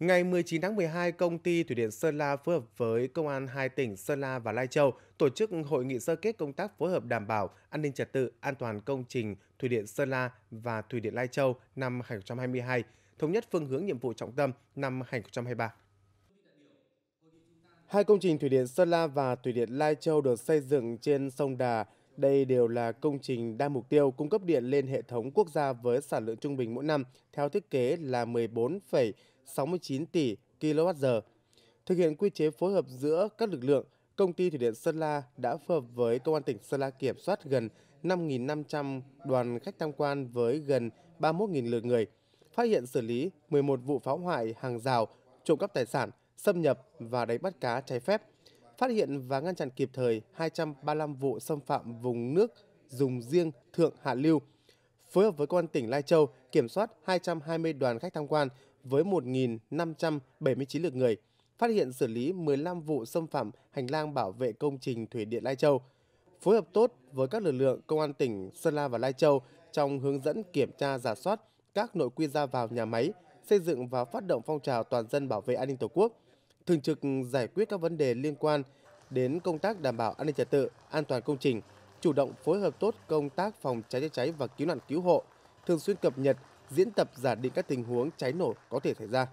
Ngày 19 tháng 12, công ty Thủy điện Sơn La phối hợp với công an hai tỉnh Sơn La và Lai Châu tổ chức hội nghị sơ kết công tác phối hợp đảm bảo an ninh trật tự, an toàn công trình Thủy điện Sơn La và Thủy điện Lai Châu năm 2022, thống nhất phương hướng nhiệm vụ trọng tâm năm 2023. Hai công trình Thủy điện Sơn La và Thủy điện Lai Châu được xây dựng trên sông Đà, đây đều là công trình đa mục tiêu cung cấp điện lên hệ thống quốc gia với sản lượng trung bình mỗi năm theo thiết kế là 14,69 tỷ kWh. Thực hiện quy chế phối hợp giữa các lực lượng, công ty thủy điện Sơn La đã phối hợp với công an tỉnh Sơn La kiểm soát gần 5.500 đoàn khách tham quan với gần 31.000 lượt người, phát hiện xử lý 11 vụ phá hoại hàng rào, trộm cắp tài sản, xâm nhập và đánh bắt cá trái phép phát hiện và ngăn chặn kịp thời 235 vụ xâm phạm vùng nước dùng riêng thượng hạ lưu, phối hợp với công an tỉnh Lai Châu kiểm soát 220 đoàn khách tham quan với 1.579 lượt người, phát hiện xử lý 15 vụ xâm phạm hành lang bảo vệ công trình thủy điện Lai Châu, phối hợp tốt với các lực lượng công an tỉnh Sơn La và Lai Châu trong hướng dẫn kiểm tra giả soát các nội quy ra vào nhà máy, xây dựng và phát động phong trào toàn dân bảo vệ an ninh Tổ quốc – thường trực giải quyết các vấn đề liên quan đến công tác đảm bảo an ninh trật tự, an toàn công trình, chủ động phối hợp tốt công tác phòng cháy chữa cháy và cứu nạn cứu hộ, thường xuyên cập nhật, diễn tập giả định các tình huống cháy nổ có thể xảy ra.